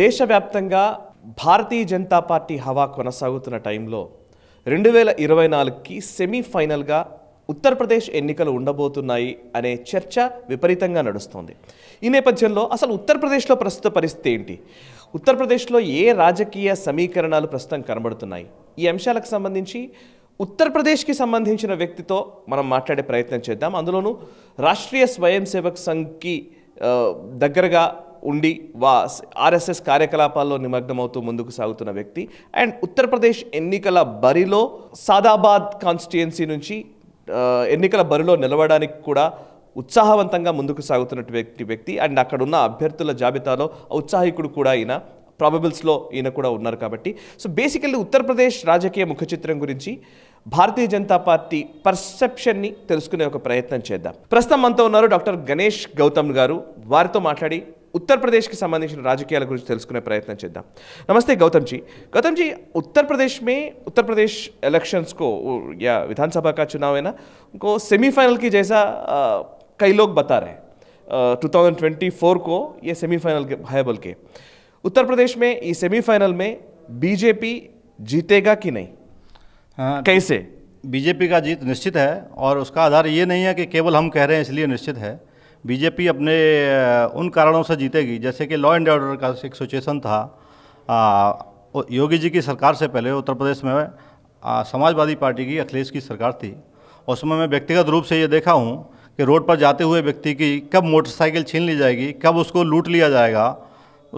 దేశవ్యాప్తంగా భారతీయ జనతా పార్టీ హవా కొనసాగుతున్న టైంలో రెండు వేల ఇరవై నాలుగుకి సెమీఫైనల్గా ఉత్తరప్రదేశ్ ఎన్నికలు ఉండబోతున్నాయి అనే చర్చ విపరీతంగా నడుస్తోంది ఈ నేపథ్యంలో అసలు ఉత్తరప్రదేశ్లో ప్రస్తుత పరిస్థితి ఏంటి ఉత్తరప్రదేశ్లో ఏ రాజకీయ సమీకరణాలు ప్రస్తుతం కనబడుతున్నాయి ఈ అంశాలకు సంబంధించి ఉత్తరప్రదేశ్కి సంబంధించిన వ్యక్తితో మనం మాట్లాడే ప్రయత్నం చేద్దాం అందులోనూ రాష్ట్రీయ స్వయం సేవక్ సంఘ్కి దగ్గరగా ఉండి వా ఆర్ఎస్ఎస్ కార్యకలాపాల్లో నిమగ్నమవుతూ ముందుకు సాగుతున్న వ్యక్తి అండ్ ఉత్తరప్రదేశ్ ఎన్నికల బరిలో సాదాబాద్ కాన్స్టిట్యుయెన్సీ నుంచి ఎన్నికల బరిలో నిలవడానికి కూడా ఉత్సాహవంతంగా ముందుకు సాగుతున్నటువంటి వ్యక్తి వ్యక్తి అండ్ అక్కడున్న అభ్యర్థుల జాబితాలో ఔత్సాహికుడు కూడా ఈయన ప్రాబబుల్స్లో ఈయన కూడా ఉన్నారు కాబట్టి సో బేసికల్లీ ఉత్తరప్రదేశ్ రాజకీయ ముఖ చిత్రం గురించి భారతీయ జనతా పార్టీ పర్సెప్షన్ని తెలుసుకునే ఒక ప్రయత్నం చేద్దాం ప్రస్తుతం మనతో ఉన్నారు డాక్టర్ గణేష్ గౌతమ్ గారు వారితో మాట్లాడి उत्तर प्रदेश संबंधी राजकीय प्रयत्न चाहा नमस्ते गौतम जी गौतम जी उत्तर प्रदेश में उत्तर प्रदेश इलेक्शंस को या विधानसभा का चुनाव है ना उनको सेमीफाइनल की जैसा कई लोग बता रहे हैं टू थाउजेंड ट्वेंटी फोर को ये सेमीफाइनल है बोल के उत्तर प्रदेश में ये सेमीफाइनल में बीजेपी जीतेगा कि नहीं हाँ, कैसे बीजेपी का जीत निश्चित है और उसका आधार ये नहीं है कि केवल हम कह रहे हैं इसलिए निश्चित है बीजेपी अपने उन कारणों से जीतेगी जैसे कि लॉ एंड ऑर्डर का एक सोचुएसन था आ, योगी जी की सरकार से पहले उत्तर प्रदेश में आ, समाजवादी पार्टी की अखिलेश की सरकार थी उसमें मैं व्यक्तिगत रूप से ये देखा हूँ कि रोड पर जाते हुए व्यक्ति की कब मोटरसाइकिल छीन ली जाएगी कब उसको लूट लिया जाएगा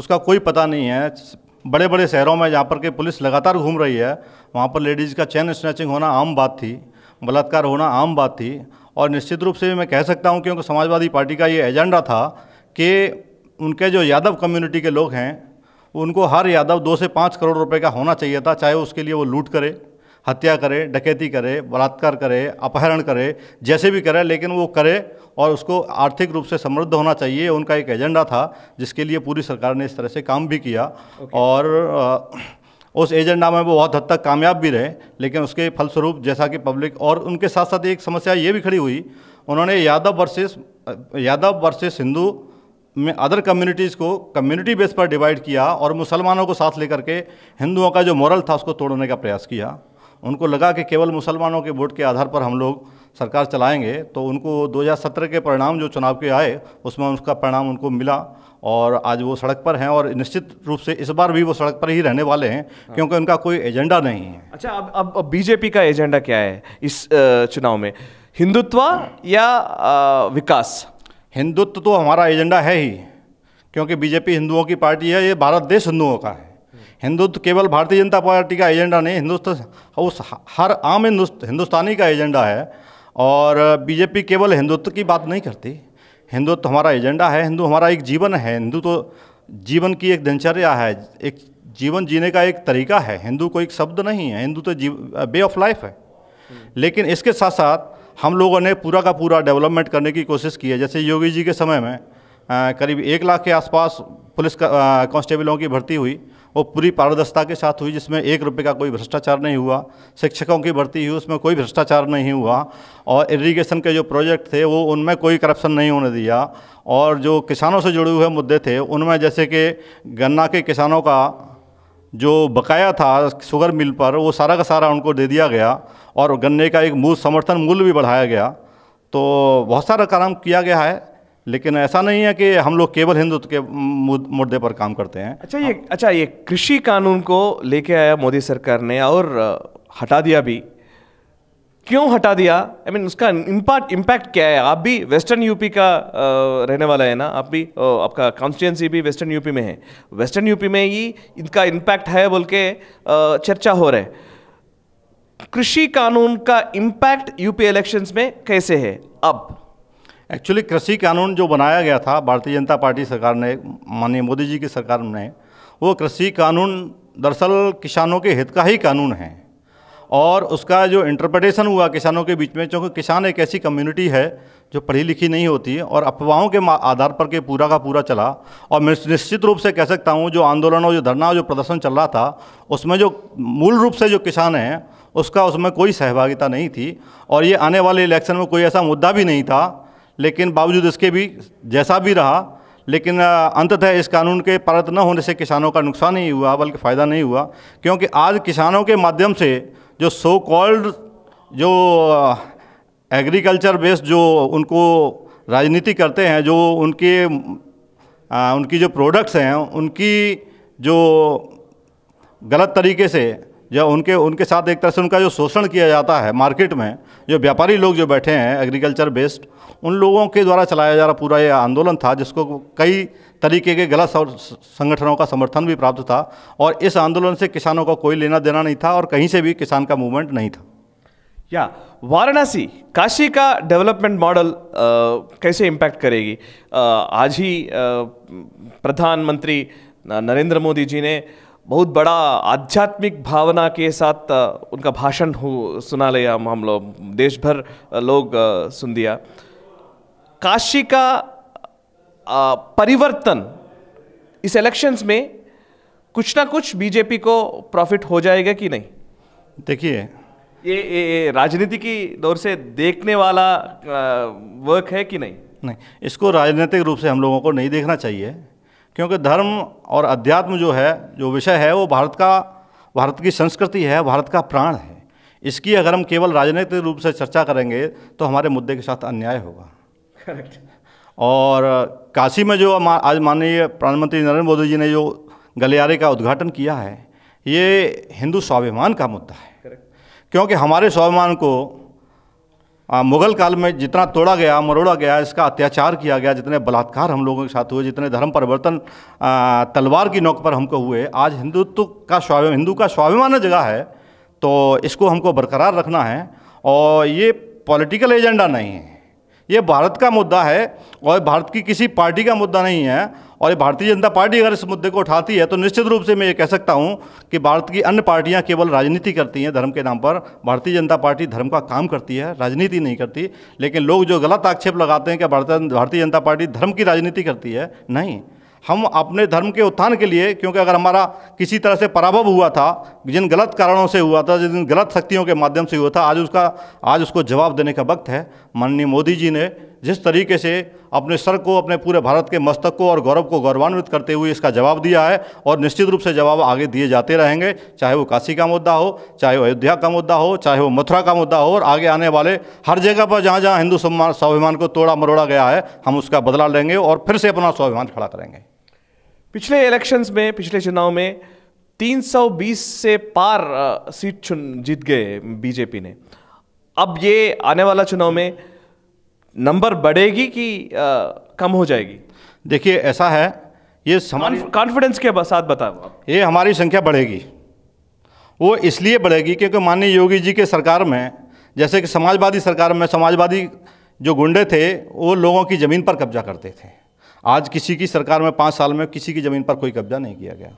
उसका कोई पता नहीं है बड़े बड़े शहरों में जहाँ पर के पुलिस लगातार घूम रही है वहाँ पर लेडीज़ का चैन स्नैचिंग होना आम बात थी बलात्कार होना आम बात थी और निश्चित रूप से मैं कह सकता हूँ क्योंकि समाजवादी पार्टी का ये एजेंडा था कि उनके जो यादव कम्युनिटी के लोग हैं उनको हर यादव दो से पाँच करोड़ रुपए का होना चाहिए था चाहे उसके लिए वो लूट करे हत्या करे डकैती करे बलात्कार करे अपहरण करे जैसे भी करे लेकिन वो करे और उसको आर्थिक रूप से समृद्ध होना चाहिए उनका एक एजेंडा था जिसके लिए पूरी सरकार ने इस तरह से काम भी किया okay. और आ, उस एजेंडामा में वो बहुत हद तक कामयाब भी रहे लेकिन उसके फलस्वरूप जैसा कि पब्लिक और उनके साथ साथ एक समस्या ये भी खड़ी हुई उन्होंने यादव वर्सेस यादव वर्सेस हिंदू में अदर कम्युनिटीज़ को कम्युनिटी बेस पर डिवाइड किया और मुसलमानों को साथ लेकर के हिंदुओं का जो मॉरल था उसको तोड़ने का प्रयास किया उनको लगा कि केवल मुसलमानों के वोट के आधार पर हम लोग सरकार चलाएंगे तो उनको 2017 के परिणाम जो चुनाव के आए उसमें उसका परिणाम उनको मिला और आज वो सड़क पर हैं और निश्चित रूप से इस बार भी वो सड़क पर ही रहने वाले हैं हाँ। क्योंकि उनका कोई एजेंडा नहीं है अच्छा अब अब, अब बीजेपी का एजेंडा क्या है इस चुनाव में हिंदुत्व या विकास हिंदुत्व तो हमारा एजेंडा है ही क्योंकि बीजेपी हिंदुओं की पार्टी है ये भारत देश हिंदुओं का है हिंदुत्व केवल भारतीय जनता पार्टी का एजेंडा नहीं हिंदुस्त उस हर आम हिंदुस्तानी का एजेंडा है और बीजेपी केवल हिंदुत्व की बात नहीं करती हिंदुत्व तो हमारा एजेंडा है हिंदू हमारा एक जीवन है हिंदू तो जीवन की एक दिनचर्या है एक जीवन जीने का एक तरीका है हिंदू कोई शब्द नहीं है हिंदू तो जीव वे ऑफ लाइफ है लेकिन इसके साथ साथ हम लोगों ने पूरा का पूरा डेवलपमेंट करने की कोशिश की है जैसे योगी जी के समय में आ, करीब एक लाख के आसपास पुलिस कांस्टेबलों की भर्ती हुई वो पूरी पारदर्शिता के साथ हुई जिसमें एक रुपये का कोई भ्रष्टाचार नहीं हुआ शिक्षकों की भर्ती हुई उसमें कोई भ्रष्टाचार नहीं हुआ और इरीगेशन के जो प्रोजेक्ट थे वो उनमें कोई करप्शन नहीं होने दिया और जो किसानों से जुड़े हुए मुद्दे थे उनमें जैसे कि गन्ना के किसानों का जो बकाया था शुगर मिल पर वो सारा का सारा उनको दे दिया गया और गन्ने का एक मूल समर्थन मूल्य भी बढ़ाया गया तो बहुत सारा काम किया गया है लेकिन ऐसा नहीं है कि हम लोग केवल हिंदुत्व के मुद्दे पर काम करते हैं अच्छा ये हाँ। अच्छा ये कृषि कानून को लेके आया मोदी सरकार ने और हटा दिया भी क्यों हटा दिया आई I मीन mean, उसका इम्पैक्ट इम्पैक्ट क्या है आप भी वेस्टर्न यूपी का रहने वाला है ना आप भी आपका कॉन्स्टिट्यूंसी भी वेस्टर्न यूपी में है वेस्टर्न यूपी में ही इनका इम्पैक्ट है बोल के चर्चा हो रहा है कृषि कानून का इम्पैक्ट यूपी इलेक्शंस में कैसे है अब एक्चुअली कृषि कानून जो बनाया गया था भारतीय जनता पार्टी सरकार ने माननीय मोदी जी की सरकार ने वो कृषि कानून दरअसल किसानों के हित का ही कानून है और उसका जो इंटरप्रटेशन हुआ किसानों के बीच में क्योंकि किसान एक ऐसी कम्युनिटी है जो पढ़ी लिखी नहीं होती और अफवाहों के आधार पर के पूरा का पूरा चला और मैं निश्चित रूप से कह सकता हूँ जो आंदोलन और जो धरना और जो प्रदर्शन चल रहा था उसमें जो मूल रूप से जो किसान हैं उसका उसमें कोई सहभागिता नहीं थी और ये आने वाले इलेक्शन में कोई ऐसा मुद्दा भी नहीं था लेकिन बावजूद इसके भी जैसा भी रहा लेकिन अंततः इस कानून के पारित न होने से किसानों का नुकसान नहीं हुआ बल्कि फ़ायदा नहीं हुआ क्योंकि आज किसानों के माध्यम से जो सो कॉल्ड जो एग्रीकल्चर बेस्ड जो उनको राजनीति करते हैं जो उनके आ, उनकी जो प्रोडक्ट्स हैं उनकी जो गलत तरीके से या उनके उनके साथ एक तरह से उनका जो शोषण किया जाता है मार्केट में जो व्यापारी लोग जो बैठे हैं एग्रीकल्चर बेस्ड उन लोगों के द्वारा चलाया जा रहा पूरा यह आंदोलन था जिसको कई तरीके के गलत संगठनों का समर्थन भी प्राप्त था और इस आंदोलन से किसानों का को कोई लेना देना नहीं था और कहीं से भी किसान का मूवमेंट नहीं था या वाराणसी काशी का डेवलपमेंट मॉडल कैसे इम्पैक्ट करेगी आ, आज ही प्रधानमंत्री नरेंद्र मोदी जी ने बहुत बड़ा आध्यात्मिक भावना के साथ उनका भाषण सुना लिया हम लोग देश भर लोग सुन दिया काशी का आ, परिवर्तन इस इलेक्शंस में कुछ ना कुछ बीजेपी को प्रॉफिट हो जाएगा कि नहीं देखिए ये, ये, ये राजनीति की दौर से देखने वाला वर्क है कि नहीं नहीं इसको राजनीतिक रूप से हम लोगों को नहीं देखना चाहिए क्योंकि धर्म और अध्यात्म जो है जो विषय है वो भारत का भारत की संस्कृति है भारत का प्राण है इसकी अगर हम केवल राजनीतिक रूप से चर्चा करेंगे तो हमारे मुद्दे के साथ अन्याय होगा करेक्ट और काशी में जो आज माननीय प्रधानमंत्री नरेंद्र मोदी जी ने जो गलियारे का उद्घाटन किया है ये हिंदू स्वाभिमान का मुद्दा है क्योंकि हमारे स्वाभिमान को आ, मुगल काल में जितना तोड़ा गया मरोड़ा गया इसका अत्याचार किया गया जितने बलात्कार हम लोगों के साथ हुए जितने धर्म परिवर्तन तलवार की नोक पर हमको हुए आज हिंदुत्व का स्वाभि हिंदू का स्वाभिमान जगह है तो इसको हमको बरकरार रखना है और ये पॉलिटिकल एजेंडा नहीं है ये भारत का मुद्दा है और भारत की किसी पार्टी का मुद्दा नहीं है और ये भारतीय जनता पार्टी अगर इस मुद्दे को उठाती है तो निश्चित रूप से मैं ये कह सकता हूँ कि भारत की अन्य पार्टियाँ केवल राजनीति करती हैं धर्म के नाम पर भारतीय जनता पार्टी धर्म का काम करती है राजनीति नहीं करती लेकिन लोग जो गलत आक्षेप लगाते हैं कि भारतीय जनता पार्टी धर्म की राजनीति करती है नहीं हम अपने धर्म के उत्थान के लिए क्योंकि अगर हमारा किसी तरह से पराभव हुआ था जिन गलत कारणों से हुआ था जिन गलत शक्तियों के माध्यम से हुआ था आज उसका आज उसको जवाब देने का वक्त है माननीय मोदी जी ने जिस तरीके से अपने सर को अपने पूरे भारत के मस्तक को और गौरव को गौरवान्वित करते हुए इसका जवाब दिया है और निश्चित रूप से जवाब आगे दिए जाते रहेंगे चाहे वो काशी का मुद्दा हो चाहे वो अयोध्या का मुद्दा हो चाहे वो मथुरा का मुद्दा हो और आगे आने वाले हर जगह पर जहाँ जहाँ हिंदू स्वाभिमान को तोड़ा मरोड़ा गया है हम उसका बदला लेंगे और फिर से अपना स्वाभिमान खड़ा करेंगे पिछले इलेक्शंस में पिछले चुनाव में 320 से पार सीट चुन जीत गए बीजेपी ने अब ये आने वाला चुनाव में नंबर बढ़ेगी कि कम हो जाएगी देखिए ऐसा है ये समान कॉन्फिडेंस के साथ बताओ ये हमारी संख्या बढ़ेगी वो इसलिए बढ़ेगी क्योंकि माननीय योगी जी के सरकार में जैसे कि समाजवादी सरकार में समाजवादी जो गुंडे थे वो लोगों की ज़मीन पर कब्जा करते थे आज किसी की सरकार में पाँच साल में किसी की ज़मीन पर कोई कब्जा नहीं किया गया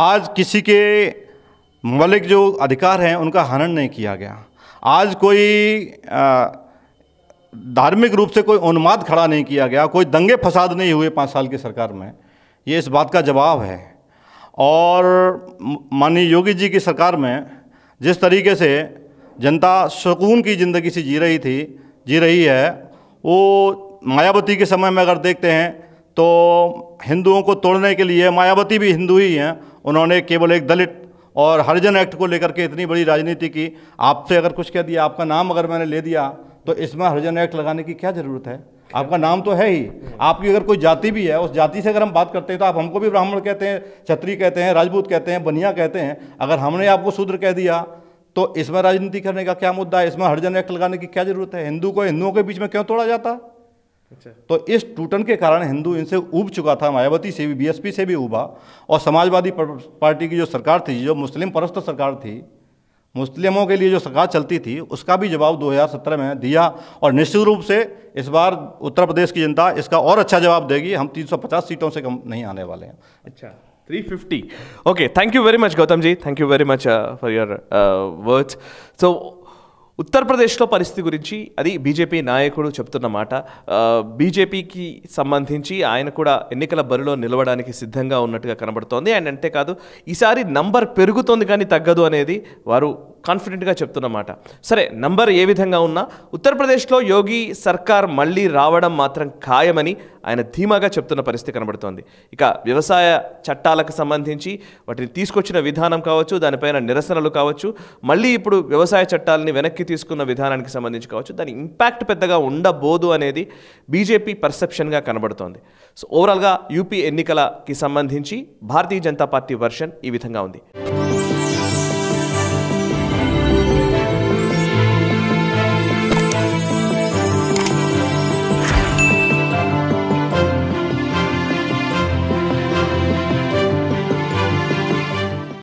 आज किसी के मलिक जो अधिकार हैं उनका हनन नहीं किया गया आज कोई धार्मिक रूप से कोई उन्माद खड़ा नहीं किया गया कोई दंगे फसाद नहीं हुए पाँच साल की सरकार में ये इस बात का जवाब है और माननीय योगी जी की सरकार में जिस तरीके से जनता सुकून की ज़िंदगी से जी रही थी जी रही है वो मायावती के समय में अगर देखते हैं तो हिंदुओं को तोड़ने के लिए मायावती भी हिंदू ही हैं उन्होंने केवल एक दलित और हरिजन एक्ट को लेकर के इतनी बड़ी राजनीति की आपसे अगर कुछ कह दिया आपका नाम अगर मैंने ले दिया तो इसमें हरिजन एक्ट लगाने की क्या ज़रूरत है आपका नाम तो है ही आपकी अगर कोई जाति भी है उस जाति से अगर हम बात करते हैं तो आप हमको भी ब्राह्मण कहते हैं छत्री कहते हैं राजपूत कहते हैं बनिया कहते हैं अगर हमने आपको शूद्र कह दिया तो इसमें राजनीति करने का क्या मुद्दा है इसमें हरिजन एक्ट लगाने की क्या जरूरत है हिंदू को हिंदुओं के बीच में क्यों तोड़ा जाता है अच्छा। तो इस टूटन के कारण हिंदू इनसे उब चुका था मायावती से भी बीएसपी से भी उबा और समाजवादी पार्टी की जो सरकार थी जो मुस्लिम परस्त सरकार थी मुस्लिमों के लिए जो सरकार चलती थी उसका भी जवाब 2017 में दिया और निश्चित रूप से इस बार उत्तर प्रदेश की जनता इसका और अच्छा जवाब देगी हम 350 सीटों से कम नहीं आने वाले हैं अच्छा 350 okay thank you very much Gautam ji thank you very much for your words so ఉత్తరప్రదేశ్లో పరిస్థితి గురించి అది బీజేపీ నాయకుడు చెప్తున్న మాట బీజేపీకి సంబంధించి ఆయన కూడా ఎన్నికల బరిలో నిలవడానికి సిద్ధంగా ఉన్నట్టుగా కనబడుతోంది అండ్ అంతేకాదు ఈసారి నంబర్ పెరుగుతోంది కానీ తగ్గదు అనేది వారు కాన్ఫిడెంట్గా చెప్తున్నమాట సరే నంబర్ ఏ విధంగా ఉన్నా ఉత్తరప్రదేశ్లో యోగి సర్కార్ మళ్ళీ రావడం మాత్రం ఖాయమని ఆయన ధీమాగా చెప్తున్న పరిస్థితి కనబడుతోంది ఇక వ్యవసాయ చట్టాలకు సంబంధించి వాటిని తీసుకొచ్చిన విధానం కావచ్చు దానిపైన నిరసనలు కావచ్చు మళ్ళీ ఇప్పుడు వ్యవసాయ చట్టాలని వెనక్కి తీసుకున్న విధానానికి సంబంధించి కావచ్చు దాని ఇంపాక్ట్ పెద్దగా ఉండబోదు అనేది బీజేపీ పర్సెప్షన్గా కనబడుతోంది సో ఓవరాల్గా యూపీ ఎన్నికలకి సంబంధించి భారతీయ జనతా పార్టీ వర్షన్ ఈ విధంగా ఉంది